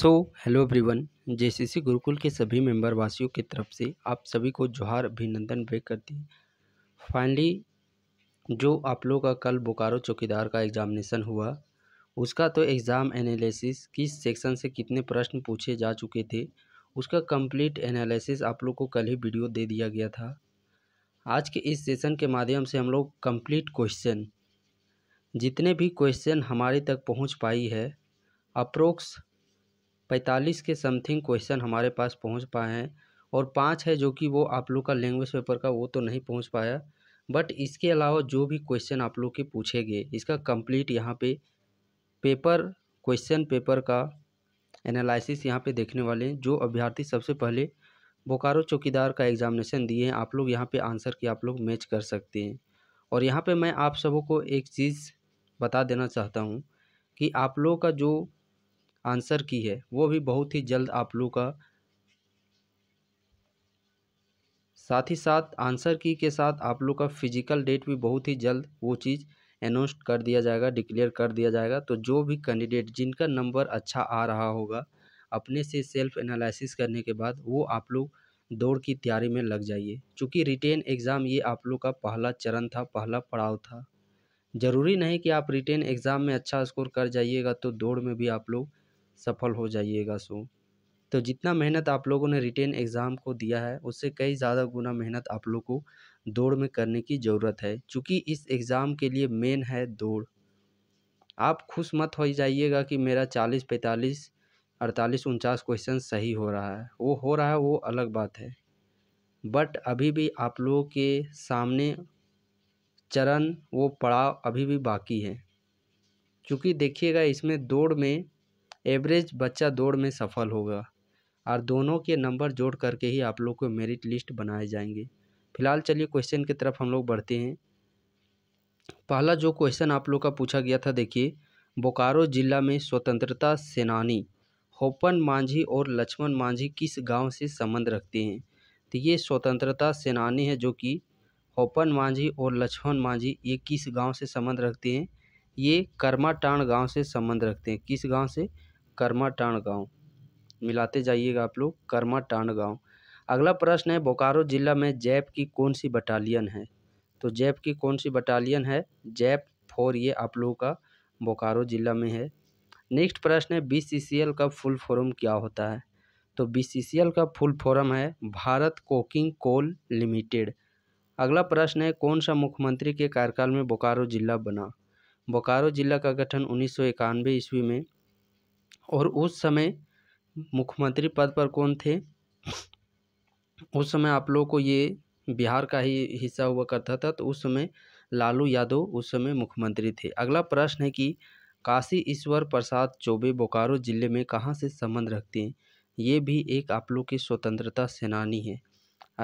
सो hello everyone JCC Gurukul के सभी member वासियों की तरफ से आप सभी को जोहार अभिनंदन व्यक्त करती हैं फाइनली जो आप लोगों का कल बोकारो चौकीदार का एग्जामिनेशन हुआ उसका तो एग्ज़ाम एनालिसिस किस सेक्शन से कितने प्रश्न पूछे जा चुके थे उसका कंप्लीट एनालिसिस आप लोग को कल ही वीडियो दे दिया गया था आज के इस सेशन के माध्यम से हम लोग कंप्लीट क्वेश्चन जितने भी क्वेश्चन हमारे तक पहुंच पाई है अप्रोक्स पैंतालीस के समथिंग क्वेश्चन हमारे पास पहुंच पाए हैं और पाँच है जो कि वो आप लोग का लैंग्वेज पेपर का वो तो नहीं पहुंच पाया बट इसके अलावा जो भी क्वेश्चन आप लोग के पूछे गए इसका कंप्लीट यहाँ पे पेपर क्वेश्चन पेपर का एनालिसिस यहाँ पे देखने वाले हैं जो अभ्यर्थी सबसे पहले बोकारो चौकीदार का एग्जामिनेशन दिए हैं आप लोग यहाँ पर आंसर की आप लोग मैच कर सकते हैं और यहाँ पर मैं आप सबों को एक चीज़ बता देना चाहता हूँ कि आप लोगों का जो आंसर की है वो भी बहुत ही जल्द आप लोग का साथ ही साथ आंसर की के साथ आप लोग का फिजिकल डेट भी बहुत ही जल्द वो चीज़ अनाउंस कर दिया जाएगा डिक्लेयर कर दिया जाएगा तो जो भी कैंडिडेट जिनका नंबर अच्छा आ रहा होगा अपने से सेल्फ एनालिसिस करने के बाद वो आप लोग दौड़ की तैयारी में लग जाइए क्योंकि रिटेन एग्ज़ाम ये आप लोग का पहला चरण था पहला पड़ाव था ज़रूरी नहीं कि आप रिटेन एग्ज़ाम में अच्छा स्कोर कर जाइएगा तो दौड़ में भी आप लोग सफल हो जाइएगा सो तो जितना मेहनत आप लोगों ने रिटेन एग्ज़ाम को दिया है उससे कई ज़्यादा गुना मेहनत आप लोगों को दौड़ में करने की ज़रूरत है चूँकि इस एग्ज़ाम के लिए मेन है दौड़ आप खुश मत हो जाइएगा कि मेरा चालीस पैंतालीस अड़तालीस उनचास क्वेश्चन सही हो रहा है वो हो रहा है वो अलग बात है बट अभी भी आप लोगों के सामने चरण वो पड़ाव अभी भी बाकी है क्योंकि देखिएगा इसमें दौड़ में एवरेज बच्चा दौड़ में सफल होगा और दोनों के नंबर जोड़ करके ही आप लोग को मेरिट लिस्ट बनाए जाएंगे फिलहाल चलिए क्वेश्चन की तरफ हम लोग बढ़ते हैं पहला जो क्वेश्चन आप लोग का पूछा गया था देखिए बोकारो जिला में स्वतंत्रता सेनानी होपन मांझी और लक्ष्मण मांझी किस गांव से संबंध रखते हैं तो ये स्वतंत्रता सेनानी है जो कि होपन मांझी और लक्ष्मण मांझी ये किस गांव से संबंध रखते हैं ये कर्माटाण गांव से संबंध रखते हैं किस गांव से टाण गाँव मिलाते जाइएगा आप लोग कर्मा टाण गाँव अगला प्रश्न है बोकारो जिला में जैप की कौन सी बटालियन है तो जैप की कौन सी बटालियन है जैप फोर ये आप लोगों का बोकारो जिला में है नेक्स्ट प्रश्न है बी का फुल फॉर्म क्या होता है तो बी का फुल फॉर्म है भारत कोकिंग कोल लिमिटेड अगला प्रश्न है कौन सा मुख्यमंत्री के कार्यकाल में बोकारो जिला बना बोकारो जिला का गठन उन्नीस ईस्वी में और उस समय मुख्यमंत्री पद पर कौन थे उस समय आप लोगों को ये बिहार का ही हिस्सा हुआ करता था तो उस समय लालू यादव उस समय मुख्यमंत्री थे अगला प्रश्न है कि काशी ईश्वर प्रसाद चौबे बोकारो जिले में कहाँ से संबंध रखते हैं ये भी एक आप लोग की स्वतंत्रता सेनानी है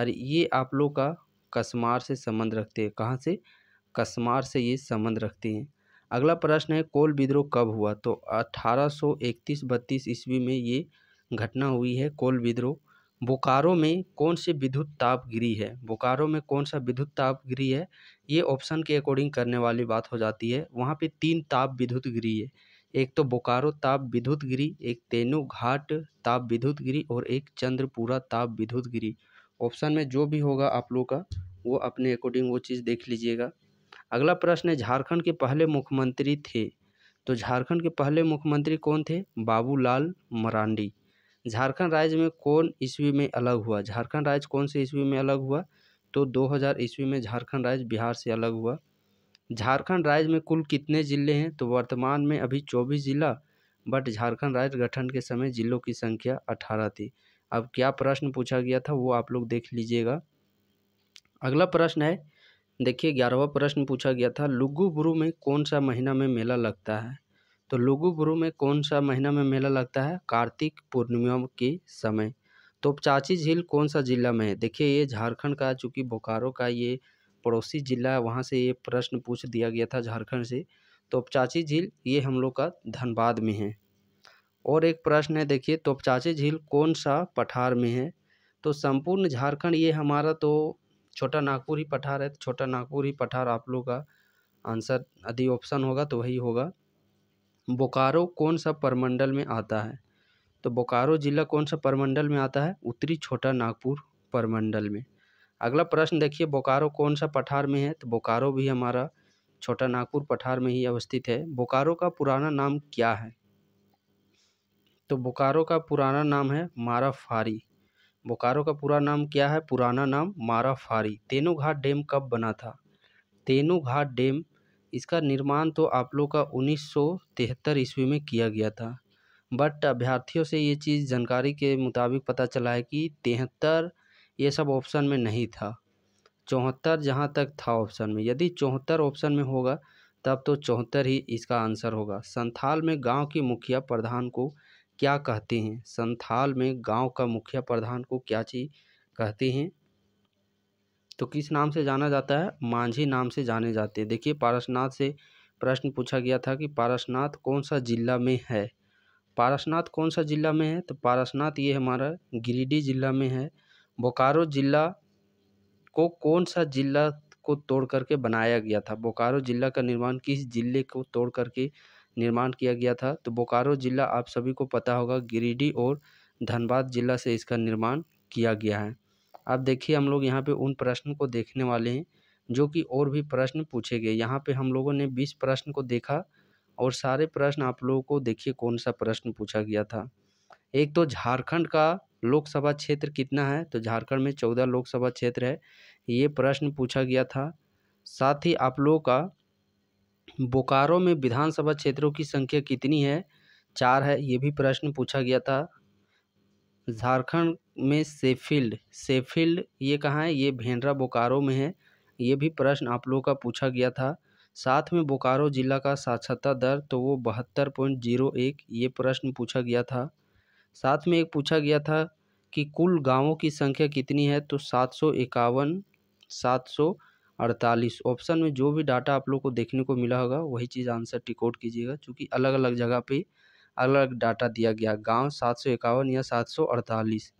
और ये आप लोग का कसमार से संबंध रखते हैं कहाँ से कसमार से ये संबंध रखते हैं अगला प्रश्न है कोल विद्रोह कब हुआ तो अठारह सौ इकतीस बत्तीस ईस्वी में ये घटना हुई है कोल विद्रोह बोकारो में कौन से विद्युत ताप गिरी है बोकारो में कौन सा विद्युत ताप गिरी है ये ऑप्शन के अकॉर्डिंग करने वाली बात हो जाती है वहाँ पे तीन ताप विद्युत गिरी है एक तो बोकारो ताप विद्युत गिरी एक तेनु घाट ताप विद्युत गिरी और एक चंद्रपुरा ताप विद्युत गिरी ऑप्शन में जो भी होगा आप लोग का वो अपने अकॉर्डिंग वो चीज़ देख लीजिएगा अगला प्रश्न है झारखंड के पहले मुख्यमंत्री थे तो झारखंड के पहले मुख्यमंत्री कौन थे बाबूलाल मरांडी झारखंड राज्य में कौन ईस्वी में अलग हुआ झारखंड राज्य कौन से ईस्वी में अलग हुआ तो 2000 ईस्वी में झारखंड राज्य बिहार से अलग हुआ झारखंड राज्य में कुल कितने ज़िले हैं तो वर्तमान में अभी चौबीस ज़िला बट झारखंड राज्य गठन के समय ज़िलों की संख्या अठारह थी अब क्या प्रश्न पूछा गया था वो आप लोग देख लीजिएगा अगला प्रश्न है देखिए ग्यारहवा प्रश्न पूछा गया था लुगु लुगुबुरु में कौन सा महीना में मेला लगता है तो लुगु लुगुबुरु में कौन सा महीना में मेला लगता है कार्तिक पूर्णिमा के समय तो चाची झील कौन सा ज़िला में है देखिए ये झारखंड का चूँकि बोकारो का ये पड़ोसी जिला है वहाँ से ये प्रश्न पूछ दिया गया था झारखंड से तो चाची झील ये हम लोग का धनबाद में है और एक प्रश्न है देखिए तो चाची झील कौन सा पठार में है तो संपूर्ण झारखंड ये हमारा तो छोटा नागपुर ही पठार है तो छोटा नागपुर ही पठार आप लोग का आंसर यदि ऑप्शन होगा तो वही होगा बोकारो कौन सा परमंडल में आता है तो बोकारो जिला कौन सा परमंडल में आता है उत्तरी छोटा नागपुर परमंडल में अगला प्रश्न देखिए बोकारो कौन सा पठार में है तो बोकारो भी हमारा छोटा नागपुर पठार में ही अवस्थित है बोकारो का पुराना नाम क्या है तो बोकारो का पुराना नाम है माराफारी बोकारो का पूरा नाम क्या है पुराना नाम मारा फारी घाट डैम कब बना था तेनूघाट घाट डैम इसका निर्माण तो आप लोग का 1973 ईस्वी में किया गया था बट अभ्यर्थियों से ये चीज़ जानकारी के मुताबिक पता चला है कि तिहत्तर ये सब ऑप्शन में नहीं था चौहत्तर जहाँ तक था ऑप्शन में यदि चौहत्तर ऑप्शन में होगा तब तो चौहत्तर ही इसका आंसर होगा संथाल में गांव के मुखिया प्रधान को क्या कहते हैं संथाल में गांव का मुखिया प्रधान को क्या चीज कहते हैं तो किस नाम से जाना जाता है मांझी नाम से जाने जाते हैं देखिए पारसनाथ से प्रश्न पूछा गया था कि पारसनाथ कौन सा जिला में है पारसनाथ कौन सा जिला में है तो पारसनाथ ये हमारा गिरिडीह जिला में है बोकारो जिला को कौन सा जिला को तोड़ करके बनाया गया था बोकारो जिला का निर्माण किस जिले को तोड़ करके निर्माण किया गया था तो बोकारो ज़िला आप सभी को पता होगा गिरिडीह और धनबाद ज़िला से इसका निर्माण किया गया है अब देखिए हम लोग यहाँ पे उन प्रश्न को देखने वाले हैं जो कि और भी प्रश्न पूछे गए यहाँ पे हम लोगों ने बीस प्रश्न को देखा और सारे प्रश्न आप लोगों को देखिए कौन सा प्रश्न पूछा गया था एक तो झारखंड का लोकसभा क्षेत्र कितना है तो झारखंड में चौदह लोकसभा क्षेत्र है ये प्रश्न पूछा गया था साथ ही आप लोगों का बोकारो में विधानसभा क्षेत्रों की संख्या कितनी है चार है ये भी प्रश्न पूछा गया था झारखंड में सेफील्ड सेफील्ड ये कहाँ है ये भेंड्रा बोकारो में है ये भी प्रश्न आप लोगों का पूछा गया था साथ में बोकारो जिला का साक्षरता दर तो वो बहत्तर पॉइंट जीरो एक ये प्रश्न पूछा गया था साथ में एक पूछा गया था कि कुल गांवों की संख्या कितनी है तो सात सौ इक्यावन सात सौ अड़तालीस ऑप्शन में जो भी डाटा आप लोग को देखने को मिला होगा वही चीज़ आंसर टिकोट कीजिएगा क्योंकि अलग अलग जगह पे अलग अलग डाटा दिया गया गांव सात सौ इक्यावन या सात सौ अड़तालीस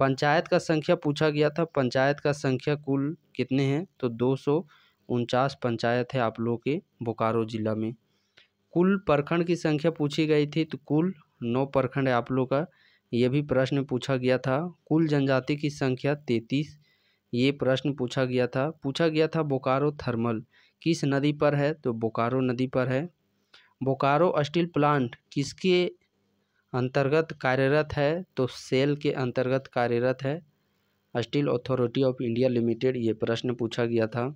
पंचायत का संख्या पूछा गया था पंचायत का संख्या कुल कितने हैं तो दो सौ उनचास पंचायत है आप लोग के बोकारो ज़िला में कुल प्रखंड की संख्या पूछी गई थी तो कुल नौ प्रखंड है आप लोग का यह भी प्रश्न पूछा गया था कुल जनजाति की संख्या तैंतीस ये प्रश्न पूछा गया था पूछा गया था बोकारो थर्मल किस नदी पर है तो बोकारो नदी पर है बोकारो स्टील प्लांट किसके अंतर्गत कार्यरत है तो सेल के अंतर्गत कार्यरत है Steel Authority of India Limited ये प्रश्न पूछा गया था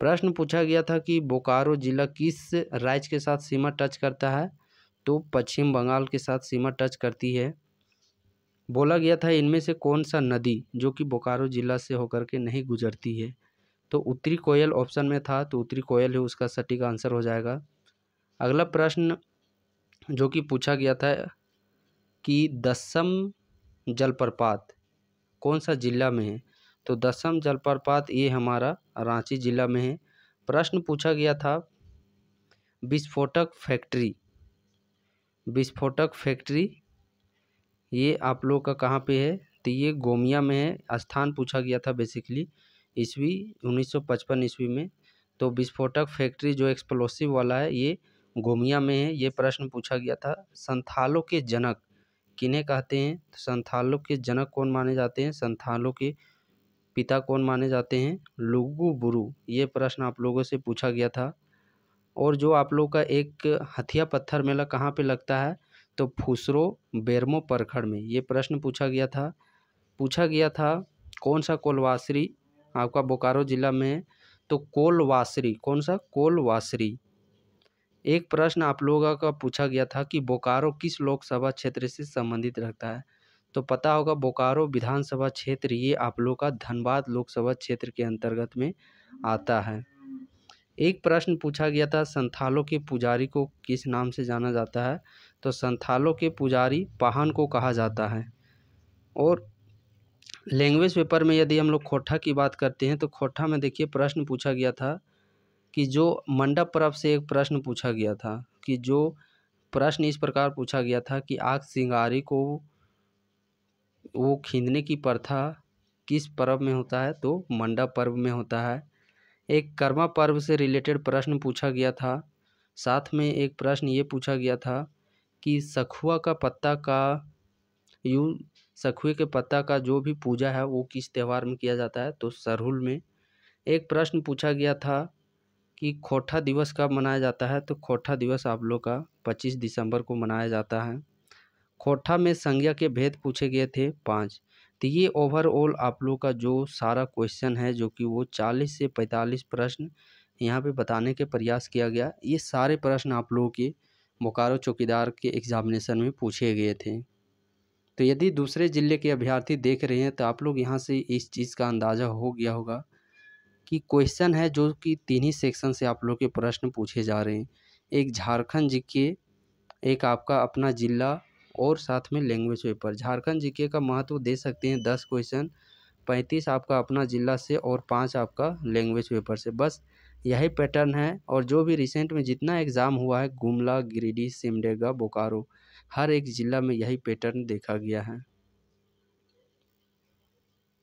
प्रश्न पूछा गया था कि बोकारो जिला किस राज्य के साथ सीमा टच करता है तो पश्चिम बंगाल के साथ सीमा टच करती है बोला गया था इनमें से कौन सा नदी जो कि बोकारो ज़िला से होकर के नहीं गुजरती है तो उत्तरी कोयल ऑप्शन में था तो उत्तरी कोयल ही उसका सटीक आंसर हो जाएगा अगला प्रश्न जो कि पूछा गया था कि दसम जलप्रपात कौन सा ज़िला में है तो दसम जलप्रपात ये हमारा रांची ज़िला में है प्रश्न पूछा गया था विस्फोटक फैक्ट्री विस्फोटक फैक्ट्री ये आप लोग का कहाँ पे है तो ये गोमिया में है स्थान पूछा गया था बेसिकली ईस्वी 1955 ईस्वी में तो विस्फोटक फैक्ट्री जो एक्सप्लोसिव वाला है ये गोमिया में है ये प्रश्न पूछा गया था संथालों के जनक किन्हें कहते हैं तो संथालों के जनक कौन माने जाते हैं संथालों के पिता कौन माने जाते हैं लुगु बुरु ये प्रश्न आप लोगों से पूछा गया था और जो आप लोग का एक हथिया पत्थर मेला कहाँ पे लगता है तो फुसरो बेरमो परखड़ में ये प्रश्न पूछा गया था पूछा गया था कौन सा कोलवासरी आपका बोकारो ज़िला में है तो कोलवासरी कौन सा कोलवासरी एक प्रश्न आप लोगों का पूछा गया था कि बोकारो किस लोकसभा क्षेत्र से संबंधित रखता है तो पता होगा बोकारो विधानसभा क्षेत्र ये आप लोग का धनबाद लोकसभा क्षेत्र के अंतर्गत में आता है एक प्रश्न पूछा गया था संथालों के पुजारी को किस नाम से जाना जाता है तो संथालों के पुजारी पाहन को कहा जाता है और लैंग्वेज पेपर में यदि हम लोग खोठा की बात करते हैं तो खोठा में देखिए प्रश्न पूछा गया था कि जो मंडप पर्व से एक प्रश्न पूछा गया था कि जो प्रश्न इस प्रकार पूछा गया था कि आग सिंगारी को वो खींचने की प्रथा किस पर्व में होता है तो मंडप पर्व में होता है एक कर्मा पर्व से रिलेटेड प्रश्न पूछा गया था साथ में एक प्रश्न ये पूछा गया था कि सखुआ का पत्ता का यू सखुए के पत्ता का जो भी पूजा है वो किस त्यौहार में किया जाता है तो सरहुल में एक प्रश्न पूछा गया था कि खोठा दिवस कब मनाया जाता है तो खोठा दिवस आप लोग का पच्चीस दिसंबर को मनाया जाता है खोठा में संज्ञा के भेद पूछे गए थे पाँच तो ये ओवरऑल आप लोग का जो सारा क्वेश्चन है जो कि वो चालीस से पैंतालीस प्रश्न यहाँ पे बताने के प्रयास किया गया ये सारे प्रश्न आप लोगों के बोकारो चौकीदार के एग्ज़ामिनेशन में पूछे गए थे तो यदि दूसरे ज़िले के अभ्यर्थी देख रहे हैं तो आप लोग यहाँ से इस चीज़ का अंदाज़ा हो गया होगा कि क्वेश्चन है जो कि तीन ही सेक्शन से आप लोग के प्रश्न पूछे जा रहे हैं एक झारखंड जी के एक आपका अपना ज़िला और साथ में लैंग्वेज पेपर झारखंड जीके का महत्व दे सकते हैं दस क्वेश्चन पैंतीस आपका अपना ज़िला से और पाँच आपका लैंग्वेज पेपर से बस यही पैटर्न है और जो भी रिसेंट में जितना एग्ज़ाम हुआ है गुमला गिरिडीह सिमडेगा बोकारो हर एक ज़िला में यही पैटर्न देखा गया है